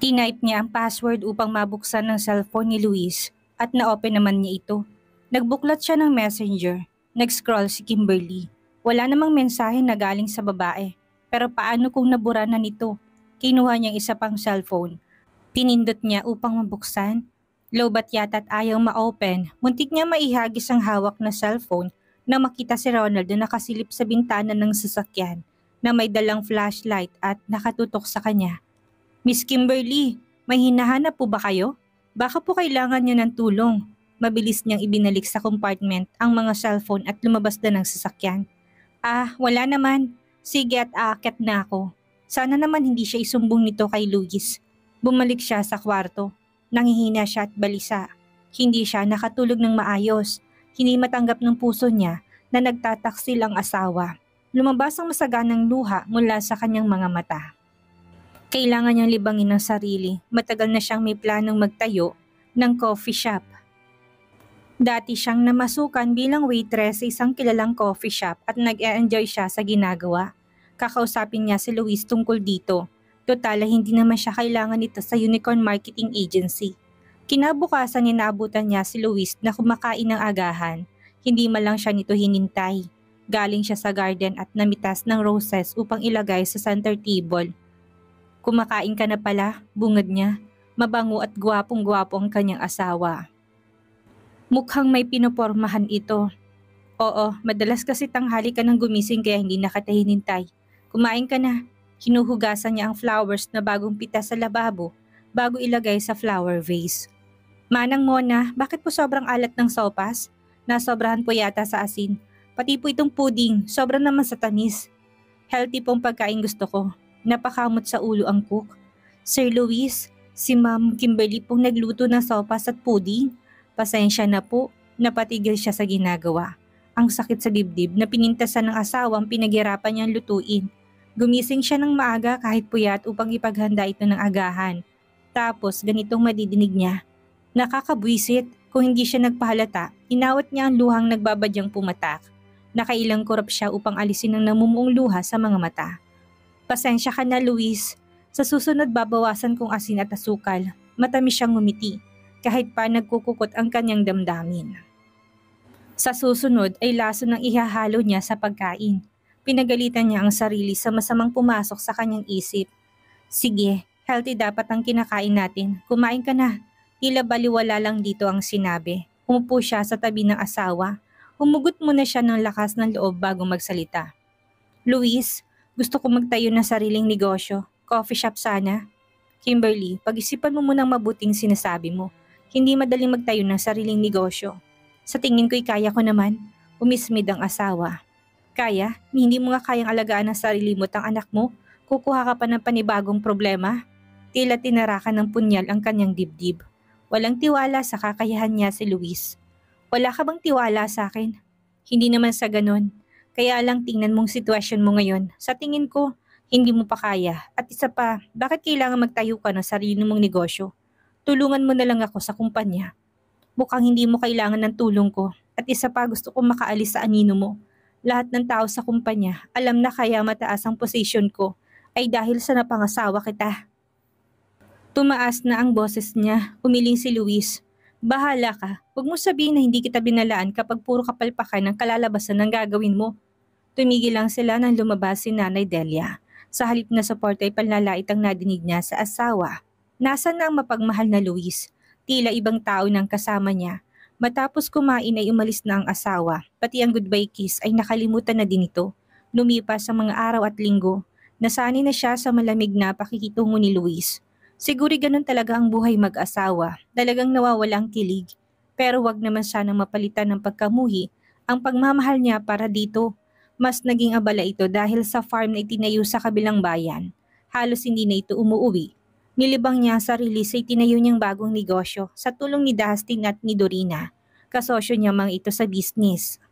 Tinipe niya ang password upang mabuksan ng cellphone ni Luis at na-open naman niya ito. Nagbuklat siya ng messenger. Nag-scroll si Kimberly. Wala namang mensahe na galing sa babae. Pero paano kung nabura na nito? Kinuha niyang isa pang cellphone Tinindot niya upang mabuksan. Lobat yata't ayaw ma-open. Muntik niya maihagis ang hawak na cellphone na makita si Ronald na nakasilip sa bintana ng sasakyan na may dalang flashlight at nakatutok sa kanya. Miss Kimberly, may hinahanap po ba kayo? Baka po kailangan niyo ng tulong. Mabilis niyang ibinalik sa compartment ang mga cellphone at lumabas na ng sasakyan. Ah, wala naman. Sige at aakyat na ako. Sana naman hindi siya isumbong nito kay Luis. Bumalik siya sa kwarto. Nangihina siya at balisa. Hindi siya nakatulog ng maayos. Hindi matanggap ng puso niya na nagtataksil ang asawa. Lumabas ang masaganang luha mula sa kanyang mga mata. Kailangan niyang libangin ang sarili. Matagal na siyang may planong magtayo ng coffee shop. Dati siyang namasukan bilang waitress sa isang kilalang coffee shop at nag enjoy siya sa ginagawa. Kakausapin niya si Luis tungkol dito Total hindi naman siya kailangan nito sa Unicorn Marketing Agency. Kinabukasan inaabutan niya si Luis na kumakain ng agahan. Hindi man lang siya nito hinintay. Galing siya sa garden at namitas ng roses upang ilagay sa center table. Kumakain ka na pala, bungad niya. Mabango at gwapong-gwapo ang kanyang asawa. Mukhang may pinopormahan ito. Oo, madalas kasi tanghali ka nang gumising kaya hindi nakatahinintay. Kumain ka na, Hinuhugasan niya ang flowers na bagong pita sa lababo bago ilagay sa flower vase. Manang Mona, bakit po sobrang alat ng sopas? Nasobrahan po yata sa asin. Pati po itong pudding, sobrang naman sa tamis. Healthy pong pagkain gusto ko. Napakamot sa ulo ang cook. Sir Luis, si Ma'am Kimberly pong nagluto ng sopas at pudding. Pasensya na po, napatigil siya sa ginagawa. Ang sakit sa dibdib na pinintasan ng asawang pinaghirapan niyang lutuin Gumising siya ng maaga kahit puyat upang ipaghanda ito ng agahan. Tapos ganitong madidinig niya. Nakakabwisit kung hindi siya nagpahalata, inawat niya ang luhang nagbabadyang pumatak. Nakailang korap siya upang alisin ang namumuong luha sa mga mata. Pasensya ka na, Luis. Sa susunod babawasan kong asin at asukal. Matamis siyang ngumiti, kahit pa nagkukukot ang kanyang damdamin. Sa susunod ay laso ng ihahalo niya sa pagkain Pinagalitan niya ang sarili sa masamang pumasok sa kanyang isip. Sige, healthy dapat ang kinakain natin. Kumain ka na. Tila baliwala lang dito ang sinabi. Umupo siya sa tabi ng asawa. Humugot muna siya ng lakas ng loob bago magsalita. Luis, gusto ko magtayo ng sariling negosyo. Coffee shop sana. Kimberly, pag-isipan mo munang mabuting sinasabi mo. Hindi madaling magtayo ng sariling negosyo. Sa tingin ko'y kaya ko naman, umismid ang asawa. Kaya, hindi mo nga kayang alagaan ang sarili mo at ang anak mo, kukuha ka pa ng panibagong problema. Tila tinarakan ng punyal ang kanyang dibdib. Walang tiwala sa kakayahan niya si Luis. Wala ka bang tiwala sa akin? Hindi naman sa ganun. Kaya lang tingnan mong sitwasyon mo ngayon. Sa tingin ko, hindi mo pa kaya. At isa pa, bakit kailangan magtayo ka ng sarili mong negosyo? Tulungan mo na lang ako sa kumpanya. Mukhang hindi mo kailangan ng tulong ko. At isa pa, gusto ko makaalis sa anino mo. Lahat ng tao sa kumpanya, alam na kaya mataas ang posisyon ko ay dahil sa napangasawa kita. Tumaas na ang boses niya, umiling si Luis. Bahala ka, huwag mo sabihin na hindi kita binalaan kapag puro kapalpakan ang kalalabasan ng gagawin mo. Tumigil lang sila nang lumabas si Nanay Delia. Sa halip na suporta ay panlalait ang nadinig niya sa asawa. Nasaan na ang mapagmahal na Luis? Tila ibang tao ng kasama niya Matapos kumain ay umalis na ang asawa, pati ang goodbye kiss ay nakalimutan na din ito. Lumipas ang mga araw at linggo, nasani na siya sa malamig na pakikitungo ni Luis. Siguri ganun talaga ang buhay mag-asawa, talagang nawawala ang kilig. Pero wag naman sana mapalitan ng pagkamuhi ang pagmamahal niya para dito. Mas naging abala ito dahil sa farm na itinayo sa kabilang bayan. Halos hindi na ito umuwi Nilibang niya sarili sa itinayo niyang bagong negosyo sa tulong ni Dustin at ni Dorina, kasosyo niya mang ito sa business.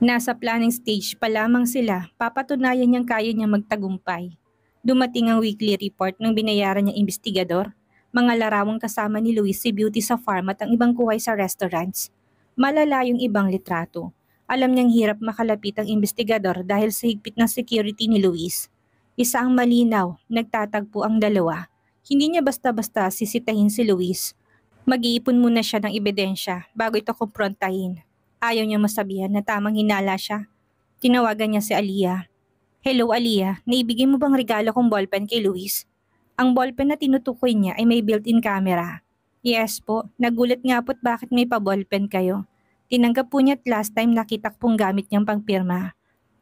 Nasa planning stage pa lamang sila, papatunayan niyang kaya niya magtagumpay. Dumating ang weekly report ng binayaran niyang investigador, mga larawang kasama ni Luis si Beauty sa farm at ang ibang kuhay sa restaurants. Malala yung ibang litrato. Alam niyang hirap makalapit ang investigador dahil sa higpit na security ni Luis. Isa ang malinaw, nagtatagpo ang dalawa. Hindi niya basta-basta sisitahin si Luis. Mag-iipon muna siya ng ebidensya bago ito kumprontahin. Ayaw niya masabihan na tamang hinala siya. Tinawagan niya si Aliyah. Hello Aliyah, naibigay mo bang regalo kong ballpen kay Luis? Ang ballpen na tinutukoy niya ay may built-in camera. Yes po, nagulat nga po't bakit may pa-ballpen kayo. Tinanggap po niya at last time nakita kong gamit niyang pangpirma.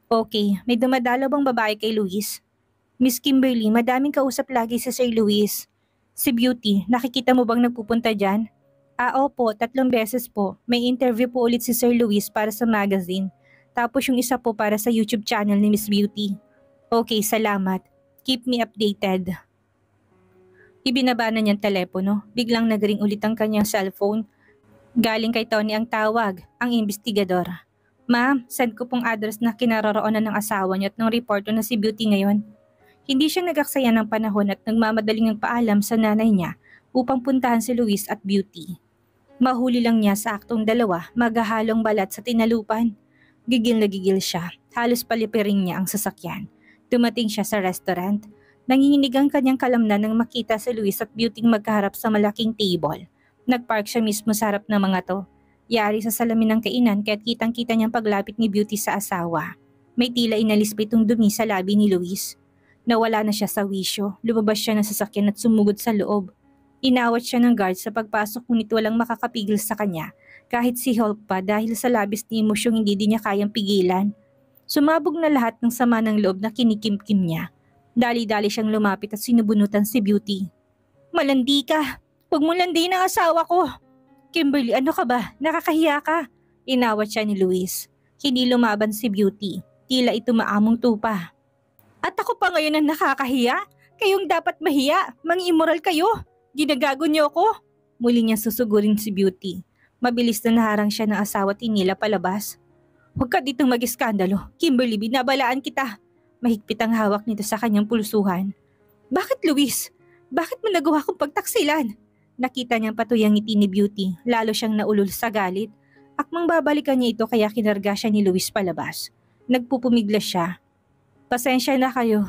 Okay, may dumadalo bang babae kay Luis? Miss Kimberly, madaming kausap lagi sa Sir Louis. Si Beauty, nakikita mo bang nagpupunta dyan? Ah, opo, tatlong beses po. May interview po ulit si Sir Louis para sa magazine. Tapos yung isa po para sa YouTube channel ni Miss Beauty. Okay, salamat. Keep me updated. Ibinaba na niyang telepono. Biglang nagring ulit ang kanyang cellphone. Galing kay Tony ang tawag, ang investigador. Ma'am, send ko pong address na kinaroroonan ng asawa niyo at ng reporter na si Beauty ngayon. Hindi siya nagaksaya ng panahon at nagmamadaling ng paalam sa nanay niya upang puntahan si Luis at Beauty. Mahuli lang niya sa aktong dalawa magahalong balat sa tinalupan. Gigil na gigil siya, halos palipiring niya ang sasakyan. Dumating siya sa restaurant. Nanginginig ang kanyang kalamnan nang makita si Luis at Beauty magkaharap sa malaking table. Nagpark siya mismo sa harap ng mga to. Yari sa salamin ng kainan kaya't kitang-kita niyang paglapit ni Beauty sa asawa. May tila inalis pa itong dumi sa labi ni Luis. Nawala na siya sa wisyo, lumabas siya ng sasakyan at sumugod sa loob. Inawat siya ng guard sa pagpasok ngunit walang makakapigil sa kanya, kahit si Hulk pa dahil sa labis ni emosyong hindi din niya kayang pigilan. Sumabog na lahat ng sama ng loob na kinikimkim niya. Dali-dali siyang lumapit at sinubunutan si Beauty. Malandi ka! Huwag mo landiin ang asawa ko! Kimberly, ano ka ba? Nakakahiya ka! Inawat siya ni Luis. Hindi lumaban si Beauty. Tila ito maamong tupa. At ako pa ngayon ang nakakahiya? Kayong dapat mahiya. Mang-immoral kayo. Ginagago niyo ako. Muli niya susugurin si Beauty. Mabilis na naharang siya ng asawa at inila palabas. Huwag ka ditong mag-iskandalo. Kimberly, binabalaan kita. Mahigpit ang hawak nito sa kanyang pulsuhan. Bakit, Luis? Bakit mo nagawa kong pagtaksilan? Nakita niyang patuyang ngiti ni Beauty, lalo siyang naulol sa galit. Akmang babalikan niya ito kaya kinarga siya ni Luis palabas. Nagpupumigla siya Pasensya na kayo.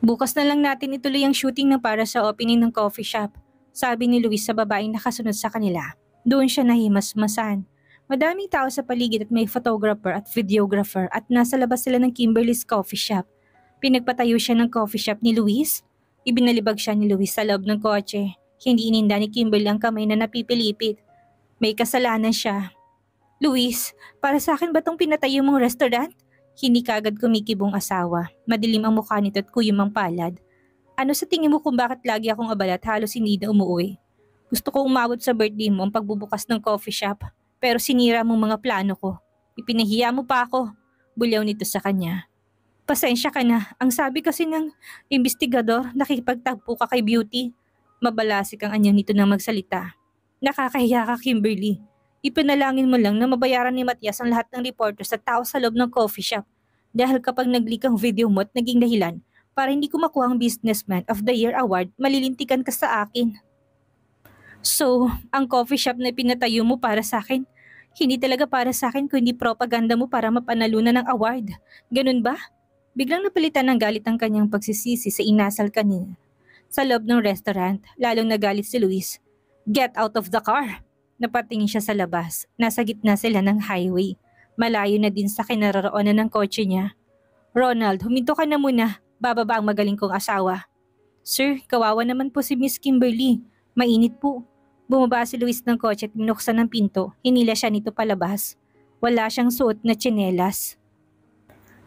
Bukas na lang natin ituloy ang shooting ng para sa opening ng coffee shop, sabi ni Luis sa babaeng nakasunod sa kanila. Doon siya nahimas-masan. Madaming tao sa paligid at may photographer at videographer at nasa labas sila ng Kimberly's coffee shop. Pinagpatayo siya ng coffee shop ni Luis. Ibinalibag siya ni Luis sa loob ng kotse. Hindi ininda ni Kimberly ang kamay na napipilipit. May kasalanan siya. Luis, para sa akin ba tong pinatay mong restaurant? Hindi kagad kumikibong asawa. Madilim ang mukha nito at kuyom palad. Ano sa tingin mo kung bakit lagi akong abala at halos hindi na umuwi? Gusto ko umabot sa birthday mo ang pagbubukas ng coffee shop. Pero sinira mo mga plano ko. Ipinahiya mo pa ako. Bulyaw nito sa kanya. Pasensya ka na. Ang sabi kasi ng investigador, nakipagtagpo ka kay Beauty. Mabalasik ang anya nito ng magsalita. Nakakahiya ka, Kimberly. Ipinalangin mo lang na mabayaran ni Matias ang lahat ng reporter sa tao sa loob ng coffee shop dahil kapag nag-leak ang video mo at naging dahilan para hindi ko makuha ang Businessman of the Year Award, malilintikan ka sa akin. So, ang coffee shop na pinatayo mo para sa akin, hindi talaga para sa akin kundi propaganda mo para mapanalunan ng award. Ganun ba? Biglang napalitan ng galit ang kanyang pagsisisi sa inasal kanina. Sa loob ng restaurant, lalong nagalit si Luis. Get out of the car! Napatingin siya sa labas. Nasa gitna sila ng highway. Malayo na din sa kinaroroonan ng kotse niya. Ronald, huminto ka na muna. Bababa ang magaling kong asawa. Sir, kawawa naman po si Miss Kimberly. Mainit po. Bumaba si Luis ng kotse at binuksan ng pinto. Hinila siya nito palabas. Wala siyang suot na tsinelas.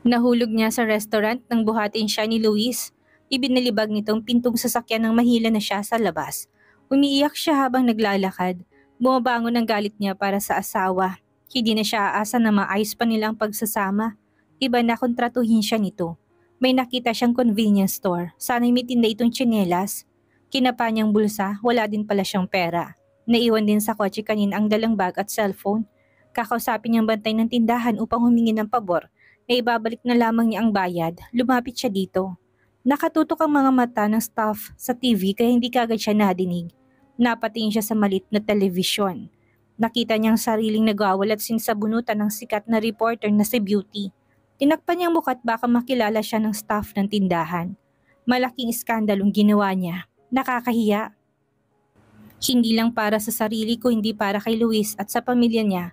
Nahulog niya sa restaurant nang buhatin siya ni Luis. Ibinalibag nitong pintong sasakyan ng mahila na siya sa labas. Umiiyak siya habang naglalakad. Bumabangon ng galit niya para sa asawa. Hindi na siya aasa na maayos pa nilang pagsasama. Iba na kontratuhin siya nito. May nakita siyang convenience store. Sana'y may tinda itong tsinelas. Kinapa niyang bulsa, wala din pala siyang pera. Naiwan din sa kotse kanin ang dalang bag at cellphone. Kakausapin niyang bantay ng tindahan upang humingi ng pabor na ibabalik na lamang niya ang bayad. Lumapit siya dito. Nakatutok ang mga mata ng staff sa TV kaya hindi kagad siya nadinig. Napatingin siya sa malit na television. Nakita niyang sariling nagwawalat sinsabunutan ng sikat na reporter na si Beauty. Tinakpan niyang muka't baka makilala siya ng staff ng tindahan. Malaking iskandalong ginawa niya. Nakakahiya. Hindi lang para sa sarili ko, hindi para kay Luis at sa pamilya niya.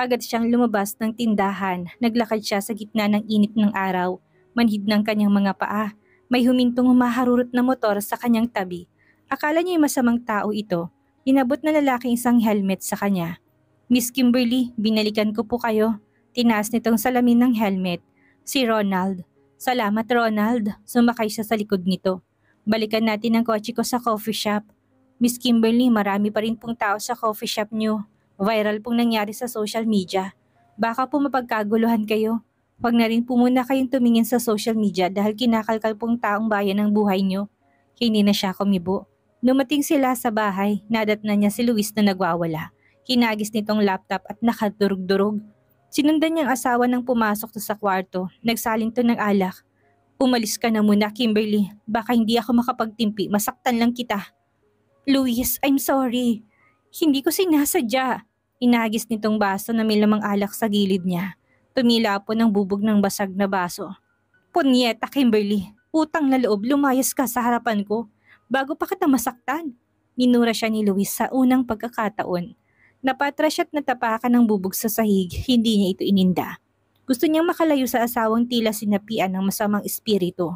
Agad siyang lumabas ng tindahan. Naglakad siya sa gitna ng init ng araw. Manhid ng kanyang mga paa. May humintong humaharurot na motor sa kanyang tabi. Akala niya'y masamang tao ito. Inabot na lalaki isang helmet sa kanya. Miss Kimberly, binalikan ko po kayo. Tinaas nitong salamin ng helmet. Si Ronald. Salamat Ronald. Sumakay siya sa likod nito. Balikan natin ang kotse ko sa coffee shop. Miss Kimberly, marami pa rin pong tao sa coffee shop niyo. Viral pong nangyari sa social media. Baka po mapagkaguluhan kayo. Huwag na rin po muna kayong tumingin sa social media dahil kinakalkal pong taong bayan ang buhay nyo. Hindi na siya kumibo. Numating sila sa bahay, na niya si Luis na nagwawala. Kinagis nitong laptop at nakadurug durog Sinundan niyang asawa nang pumasok sa kwarto. Nagsaling to ng alak. Umalis ka na muna, Kimberly. Baka hindi ako makapagtimpi. Masaktan lang kita. Luis, I'm sorry. Hindi ko sinasadya. Inagis nitong baso na may lamang alak sa gilid niya. Tumila po ng bubog ng basag na baso. Punyeta, Kimberly. Utang na loob, lumayas ka sa harapan ko bago pa kita masaktan. Minura siya ni Luis sa unang pagkakataon. Napatras siya't natapakan ng bubog sa sahig, hindi niya ito ininda. Gusto niyang makalayo sa asawang tila sinapian ng masamang espiritu.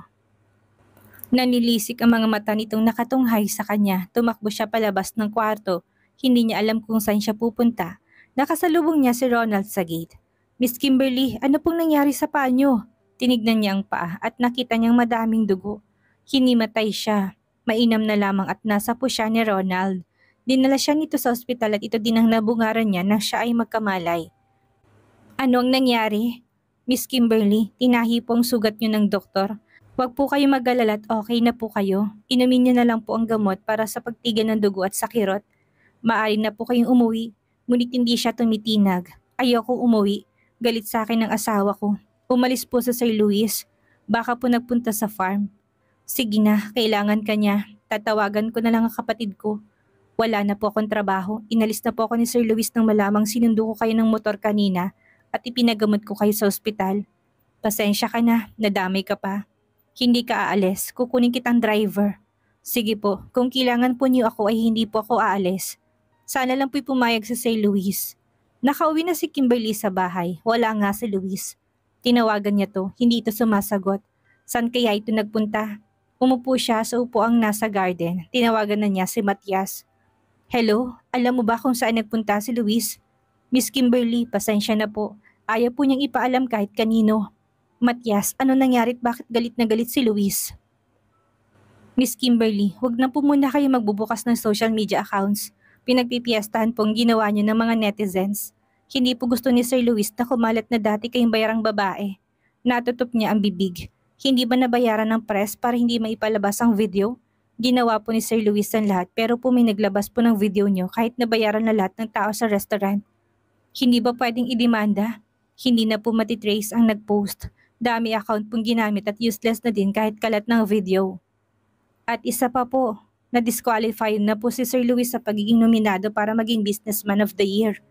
Nanilisik ang mga mata nitong nakatunghay sa kanya. Tumakbo siya palabas ng kwarto. Hindi niya alam kung saan siya pupunta. Nakasalubong niya si Ronald sa gate. Miss Kimberly, ano pong nangyari sa paa niyo? Tinignan niya ang paa at nakita niyang madaming dugo. Hinimatay siya. Mainam na lamang at nasa po siya ni Ronald. Dinala siya nito sa ospital at ito din ang nabungaran niya nang siya ay magkamalay. Ano ang nangyari? Miss Kimberly, tinahi po ang sugat niyo ng doktor. Huwag po kayo mag-alala okay na po kayo. Inumin niyo na lang po ang gamot para sa pagtigan ng dugo at sa kirot. Maari na po kayong umuwi, ngunit hindi siya tumitinag. Ayoko umuwi. Galit sa akin ng asawa ko. Umalis po sa Sir Luis. Baka po nagpunta sa farm. Sige na, kailangan ka niya. Tatawagan ko na lang ang kapatid ko. Wala na po akong trabaho. Inalis na po ako ni Sir Luis nang malamang sinundo ko kayo ng motor kanina at ipinagamot ko kayo sa ospital. Pasensya ka na, nadamay ka pa. Hindi ka aalis, kukunin kitang driver. Sige po, kung kailangan po niyo ako ay hindi po ako aalis. Sana lang po'y pumayag sa Sir Luis. Nakauwi na si Kimberly sa bahay, wala nga si Luis. Tinawagan niya to, hindi ito sumasagot. San kaya ito nagpunta? Umupo siya sa upuang nasa garden. Tinawagan na niya si Matias. Hello, alam mo ba kung saan nagpunta si Luis? Miss Kimberly, pasensya na po. Ayaw po niyang ipaalam kahit kanino. Matias, ano nangyari't bakit galit na galit si Luis? Miss Kimberly, huwag na po muna kayo magbubukas ng social media accounts. Pinagpipiestahan pong ginawa niyo ng mga netizens. Hindi po gusto ni Sir Luis na kumalat na dati kayong bayarang babae. Natutop niya ang bibig. Hindi ba nabayaran ng press para hindi maipalabas ang video? Ginawa po ni Sir Luis ang lahat pero po may naglabas po ng video niyo kahit nabayaran na lahat ng tao sa restaurant. Hindi ba pwedeng idemanda? Hindi na po matitrace ang nagpost. Dami account pong ginamit at useless na din kahit kalat ng video. At isa pa po, na-disqualify na po si Sir Luis sa pagiging nominado para maging Businessman of the Year.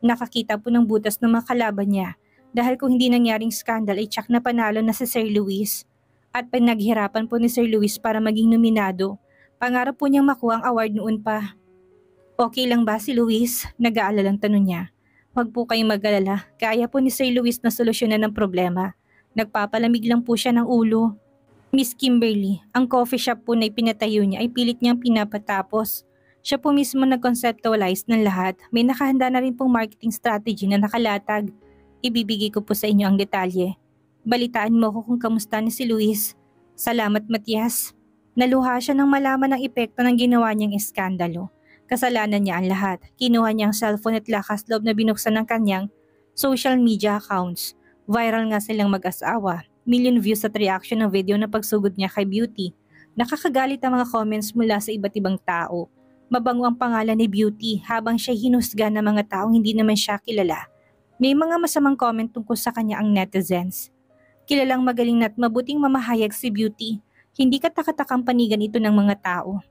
Nakakita po ng butas ng mga kalaban niya dahil kung hindi nangyaring scandal ay tsak na panalo na si Sir Luis at pinaghirapan po ni Sir Luis para maging nominado. Pangarap po niyang makuha ang award noon pa. Okay lang ba si Luis? Nag-aalalang tanong niya. Huwag po kayong mag-alala, kaya po ni Sir Luis na solusyonan ang problema. Nagpapalamig lang po siya ng ulo. Miss Kimberly, ang coffee shop po na ipinatayo niya ay pilit niyang pinapatapos. Siya po mismo nag-conceptualize ng lahat. May nakahanda na rin pong marketing strategy na nakalatag Ibibigay ko po sa inyo ang detalye. Balitaan mo ko kung kamusta ni si Luis. Salamat Matias. Naluha siya nang malaman ang epekto ng ginawa niyang iskandalo. Kasalanan niya ang lahat. Kinuha niyang cellphone at lakas loob na binuksan ng kanyang social media accounts. Viral nga silang mag-asawa. Million views at reaction ng video na pagsugod niya kay Beauty. Nakakagalit ang mga comments mula sa iba't ibang tao. Mabango ang pangalan ni Beauty habang siya hinusga ng mga taong hindi naman siya kilala. May mga masamang comment tungkol sa kanya ang netizens. Kilalang magaling na't mabuting mamahayag si Beauty. Hindi katakatakang panigan ito ng mga tao.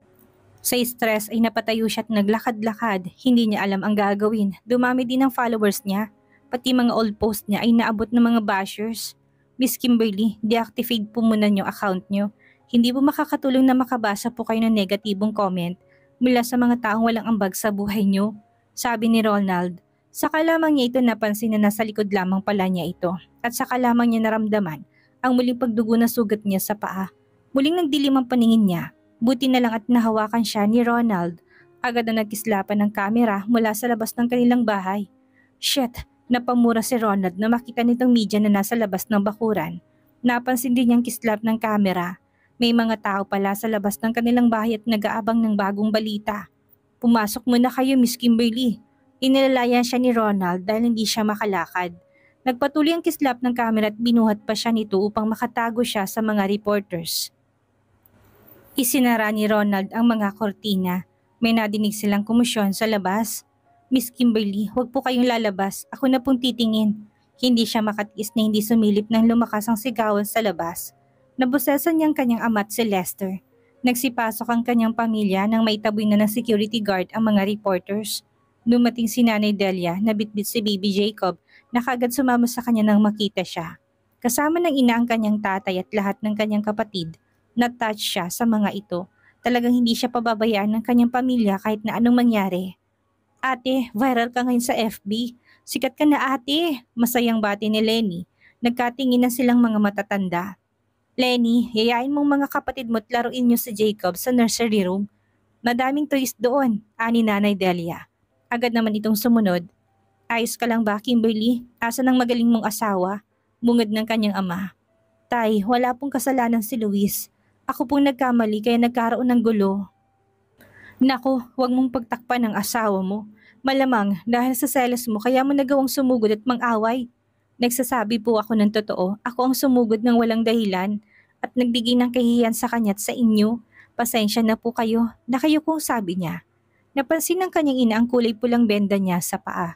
Sa stress ay napatayo siya at naglakad-lakad. Hindi niya alam ang gagawin. Dumami din ang followers niya. Pati mga old post niya ay naabot ng mga bashers. Miss Kimberly, deactivate po muna niyo account niyo. Hindi po makakatulong na makabasa po kayo ng negatibong comment mula sa mga taong walang ambag sa buhay niyo. Sabi ni Ronald, Saka lamang niya ito napansin na nasa likod lamang pala niya ito at saka lamang niya naramdaman ang muling pagdugo na sugat niya sa paa. Muling nagdilim ang paningin niya. Buti na lang at nahawakan siya ni Ronald. Agad na nagkislapan ng kamera mula sa labas ng kanilang bahay. Shit, napamura si Ronald na makita nitong media na nasa labas ng bakuran. Napansin din niyang kislap ng kamera. May mga tao pala sa labas ng kanilang bahay at nag-aabang ng bagong balita. Pumasok muna kayo, Miss Kimberly. Inilalayan siya ni Ronald dahil hindi siya makalakad. Nagpatuloy ang kislap ng kamera at binuhat pa siya nito upang makatago siya sa mga reporters. Isinara ni Ronald ang mga kortina. May nadinig silang kumusyon sa labas. Miss Kimberly, huwag po kayong lalabas. Ako na pong titingin. Hindi siya makatis na hindi sumilip nang lumakas ang sigawan sa labas. Nabusesan ang kanyang amat si Lester. Nagsipasok ang kanyang pamilya nang maitaboy na ng security guard ang mga reporters. Dumating si Nanay Delia na bitbit si Baby Jacob na kagad sumama sa kanya nang makita siya. Kasama ng ina ang kanyang tatay at lahat ng kanyang kapatid, na-touch siya sa mga ito. Talagang hindi siya pababayaan ng kanyang pamilya kahit na anong mangyari. Ate, viral ka ngayon sa FB. Sikat ka na ate, masayang bati ni Lenny. Nagkatingin na silang mga matatanda. Lenny, yayain mong mga kapatid mo't laruin niyo si Jacob sa nursery room. Madaming toys doon, ani Nanay Delia. Agad naman itong sumunod. Ayos ka lang ba, Kimberly? Asa ng magaling mong asawa? Bungad ng kanyang ama. Tay, wala pong kasalanan si Luis. Ako pong nagkamali kaya nagkaroon ng gulo. Nako, huwag mong pagtakpan ng asawa mo. Malamang dahil sa selos mo kaya mo nagawang sumugod at mang-away. Nagsasabi po ako ng totoo, ako ang sumugod ng walang dahilan at nagbigay ng kahihiyan sa kanya at sa inyo. Pasensya na po kayo na kayo kong sabi niya. Napansin ng kanyang ina ang kulay pulang benda niya sa paa.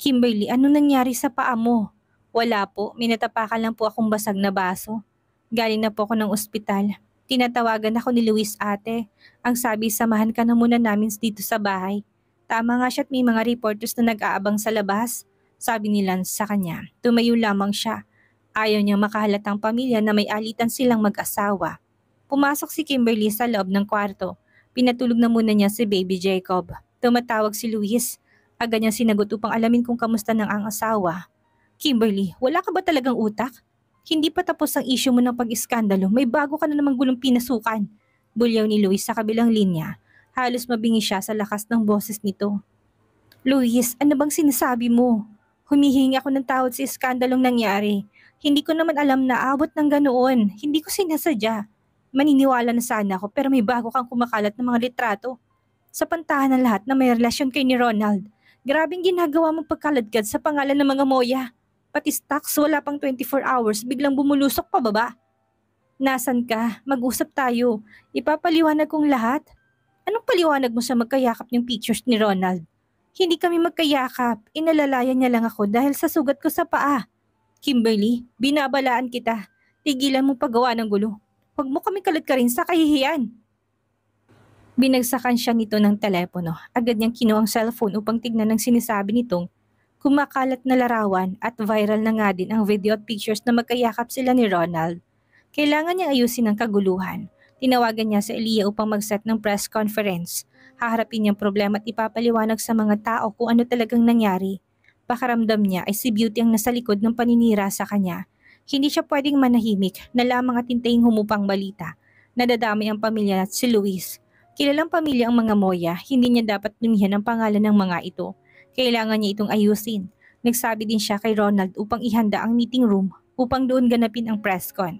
Kimberly, ano nangyari sa paa mo? Wala po, minatapakan lang po akong basag na baso. Galing na po ako ng ospital. Tinatawagan ako ni Luis ate. Ang sabi, samahan ka na muna namin dito sa bahay. Tama nga siya at may mga reporters na nag-aabang sa labas. Sabi ni Lance sa kanya, tumayo lamang siya. Ayaw niyang makahalatang pamilya na may alitan silang mag-asawa. Pumasok si Kimberly sa loob ng kwarto. Pinatulog na muna niya si baby Jacob. Tumatawag si Luis. Agad niya sinagot upang alamin kung kamusta nang ang asawa. Kimberly, wala ka ba talagang utak? Hindi pa tapos ang issue mo ng pag-iskandalo. May bago ka na namang gulong pinasukan. Bulyaw ni Luis sa kabilang linya. Halos mabingi siya sa lakas ng boses nito. Luis, ano bang sinasabi mo? Humihingi ako ng tawad sa iskandalong nangyari. Hindi ko naman alam na abot ng ganoon. Hindi ko sinasadya. Maniniwala na sana ako pero may bago kang kumakalat ng mga litrato. Sa pantahan ng lahat na may relasyon kay ni Ronald. Grabing ginagawa mong pagkaladkad sa pangalan ng mga moya. Pati stocks wala pang 24 hours biglang bumulusok pa baba. Nasan ka? Mag-usap tayo. Ipapaliwanag kong lahat. Anong paliwanag mo sa magkayakap ng pictures ni Ronald? Hindi kami magkayakap. Inalalayan niya lang ako dahil sa sugat ko sa paa. Kimberly, binabalaan kita. Tigilan mo paggawa ng gulo. Huwag mo kaming kalad ka rin sa kahihiyan. Binagsakan siya nito ng telepono. Agad niyang kinuha ang cellphone upang tignan ang sinasabi nitong kumakalat na larawan at viral na nga din ang video at pictures na magkayakap sila ni Ronald. Kailangan niyang ayusin ang kaguluhan. Tinawagan niya si Elia upang mag-set ng press conference. Haharapin niyang problema at ipapaliwanag sa mga tao kung ano talagang nangyari. Pakaramdam niya ay si Beauty ang nasa likod ng paninira sa kanya hindi siya pwedeng manahimik na lamang at hintayin humupang balita. Nadadami ang pamilya at si Luis. Kilalang pamilya ang mga Moya, hindi niya dapat lumihan ang pangalan ng mga ito. Kailangan niya itong ayusin. Nagsabi din siya kay Ronald upang ihanda ang meeting room upang doon ganapin ang press con.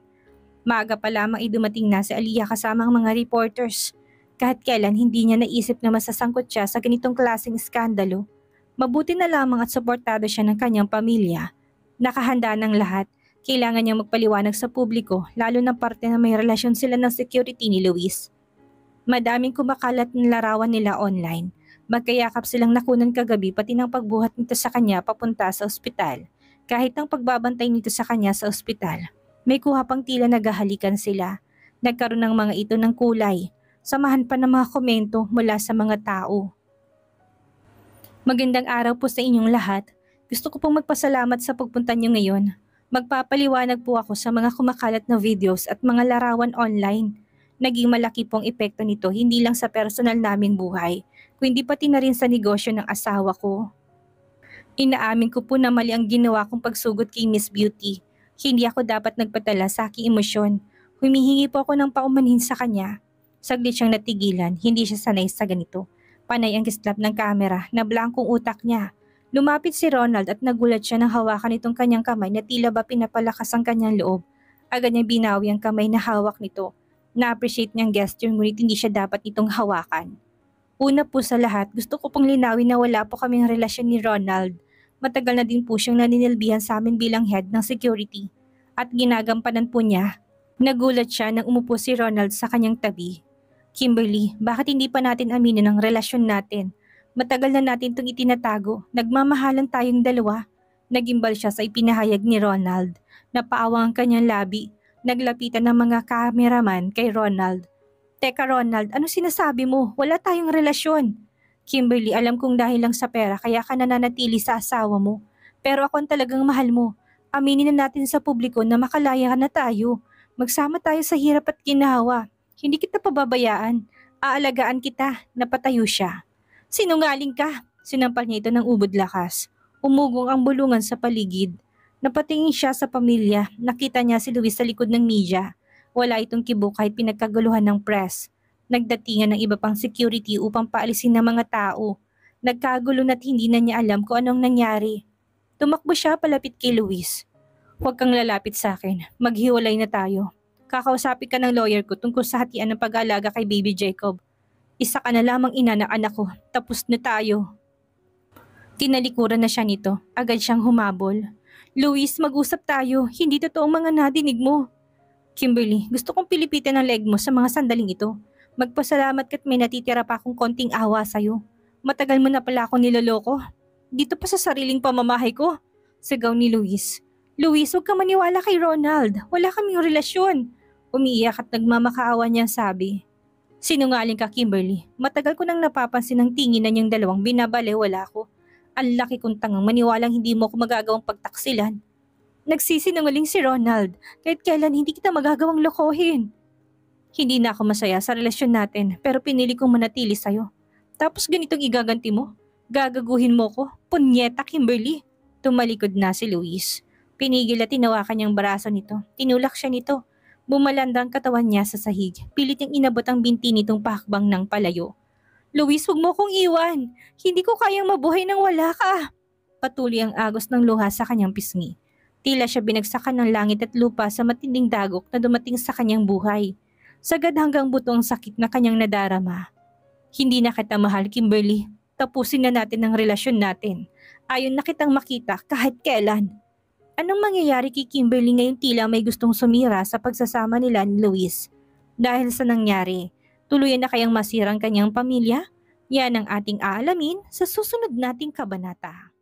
Maaga pa lamang dumating na si Aliyah kasama ang mga reporters. Kahit kailan hindi niya naisip na masasangkot siya sa ganitong klaseng iskandalo. Mabuti na lamang at suportado siya ng kanyang pamilya. Nakahanda ng lahat kailangan niyang magpaliwanag sa publiko, lalo ng parte na may relasyon sila ng security ni Luis. Madaming kumakalat ng larawan nila online. Magkayakap silang nakunan kagabi pati ng pagbuhat nito sa kanya papunta sa ospital. Kahit ang pagbabantay nito sa kanya sa ospital, may kuha pang tila nagahalikan sila. Nagkaroon ng mga ito ng kulay. Samahan pa ng mga komento mula sa mga tao. Magandang araw po sa inyong lahat. Gusto ko pong magpasalamat sa pagpunta niyo ngayon. Magpapaliwanag po ako sa mga kumakalat na videos at mga larawan online. Naging malaki pong epekto nito hindi lang sa personal naming buhay, kundi pati na rin sa negosyo ng asawa ko. Inaamin ko po na mali ang ginawa kong pagsugot kay Miss Beauty. Hindi ako dapat nagpatala sa aking emosyon. Humihingi po ako ng paumanhin sa kanya. Saglit siyang natigilan, hindi siya sanay sa ganito. Panay ang kislap ng kamera na blankong utak niya. Lumapit si Ronald at nagulat siya nang hawakan itong kanyang kamay na tila ba pinapalakas ang kanyang loob. Agad niyang binawi ang kamay na hawak nito. Na-appreciate niyang gesture ngunit hindi siya dapat itong hawakan. Una po sa lahat, gusto ko pong linawin na wala po kaming relasyon ni Ronald. Matagal na din po siyang naninilbihan sa amin bilang head ng security. At ginagampanan po niya. Nagulat siya nang umupo si Ronald sa kanyang tabi. Kimberly, bakit hindi pa natin aminin ang relasyon natin? Matagal na natin itong itinatago. Nagmamahalan tayong dalawa. Nagimbal siya sa ipinahayag ni Ronald. Napaawang ang kanyang labi. Naglapitan ng mga kameraman kay Ronald. Teka Ronald, ano sinasabi mo? Wala tayong relasyon. Kimberly, alam kong dahil lang sa pera kaya ka nananatili sa asawa mo. Pero ako ang talagang mahal mo. Aminin na natin sa publiko na makalaya na tayo. Magsama tayo sa hirap at ginawa. Hindi kita pababayaan. Aalagaan kita. Napatayo siya. Sinungaling ka! Sinampal niya ito ng ubod lakas. Umugong ang bulungan sa paligid. Napatingin siya sa pamilya. Nakita niya si Luis sa likod ng media. Wala itong kibo kahit pinagkaguluhan ng press. Nagdatingan ng iba pang security upang paalisin ng mga tao. Nagkagulo na't hindi na niya alam kung anong nangyari. Tumakbo siya palapit kay Luis. Huwag kang lalapit sa akin. Maghiwalay na tayo. Kakausapin ka ng lawyer ko tungkol sa hatian ng pag-aalaga kay baby Jacob. Isa ka na lamang ina na anak ko. Tapos na tayo. Tinalikuran na siya nito. Agad siyang humabol. Luis, mag-usap tayo. Hindi totoong mga nadinig mo. Kimberly, gusto kong pilipitin ang leg mo sa mga sandaling ito. Magpasalamat ka't may natitira pa akong konting awa sa'yo. Matagal mo na pala ako niloloko. Dito pa sa sariling pamamahay ko. Sigaw ni Luis. Luis, huwag ka maniwala kay Ronald. Wala kaming relasyon. Umiiyak at nagmamakaawa niyang sabi. Sinungaling ka Kimberly, matagal ko nang napapansin ang tingin na niyang dalawang binabalewala ko. Ang laki kong tangang maniwalang hindi mo ako magagawang pagtaksilan. Nagsisinungaling si Ronald, kahit kailan hindi kita magagawang lokohin. Hindi na ako masaya sa relasyon natin pero pinili kong manatili sa'yo. Tapos ganitong igaganti mo? Gagaguhin mo ko? Punyeta Kimberly! Tumalikod na si Luis. Pinigil at tinawakan niyang braso nito. Tinulak siya nito. Bumalanda ang katawan niya sa sahig. Pilit niyang inabot ang binti nitong pahakbang ng palayo. Luis, huwag mo kong iwan. Hindi ko kayang mabuhay nang wala ka. Patuloy ang agos ng luha sa kanyang pisngi. Tila siya binagsakan ng langit at lupa sa matinding dagok na dumating sa kanyang buhay. Sagad hanggang buto ang sakit na kanyang nadarama. Hindi na kita mahal, Kimberly. Tapusin na natin ang relasyon natin. Ayon na kitang makita kahit kailan. Anong mangyayari kay Kimberly ngayon tila may gustong sumira sa pagsasama nila ni Luis? Dahil sa nangyari, tuluyan na kayang masirang kanyang pamilya? Yan ang ating aalamin sa susunod nating kabanata.